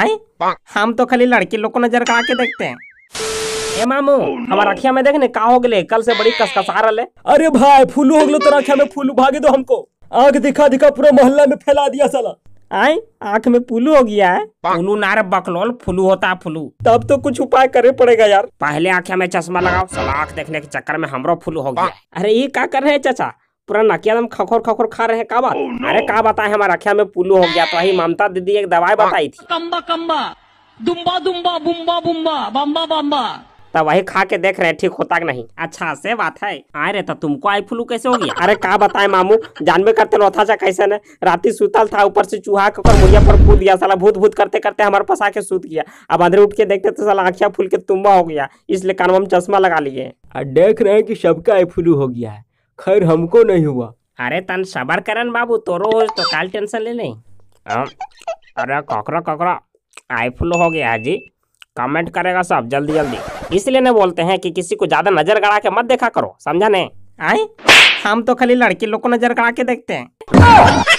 आए हम तो खाली लड़की लोग को नजर का के देखते हैं ए मामू oh, हमारा अखिया में देखने का हो गए कल से बड़ी कसकसा रहा है अरे भाई फूलू हो गए तो अखिया में फूलू भागे दो हमको आग दिखा दिखा पूरा मोहल्ला में फैला दिया साला आई आंख में पुलू हो गया है पुलू नार बकलोल फुलू होता है फुलू तब तो कुछ उपाय करे पड़ेगा यार पहले आंखें में चश्मा लगाओ आंख देखने के चक्कर में हमरो फुलू हो गया अरे ये क्या कर रहे हैं चाचा पूरा नकिया हम खखोर खखोर खा रहे हैं का बात oh, no. अरे का बताए हमारा अखिया में पुलू हो गया तो ही ममता दीदी एक दवाई बताई थी कम्बा कम्बा दुम्बा दुम्बा बुम्बा बुम्बा बम्बा बम्बा तो वही खा के देख रहे हैं ठीक होता कि नहीं अच्छा से बात है आए रे तो तुमको आई फ्लू कैसे हो गया अरे का बताए मामू जानबे करते लोथा चा कैसे ने रात सुतल था ऊपर से चूहा के ऊपर मुझे पर कूद गया साला भूत भूत करते करते हमारे पास के सूत गया अब अंदर उठ के देखते तो साला आंखिया फूल के तुम्बा हो गया इसलिए कानवा में चश्मा लगा लिए देख रहे हैं की सबका आई फ्लू हो गया है खैर हमको नहीं हुआ अरे तन सबर करन बाबू तो रोज तो काल टेंशन ले नहीं अरे ककरा ककरा आई फुल हो गया जी कमेंट करेगा सब जल्दी जल्दी इसलिए ना बोलते हैं कि किसी को ज़्यादा नज़र गड़ा के मत देखा करो समझा नहीं आए हम तो खाली लड़की लोग को नज़र गड़ा के देखते हैं हाँ।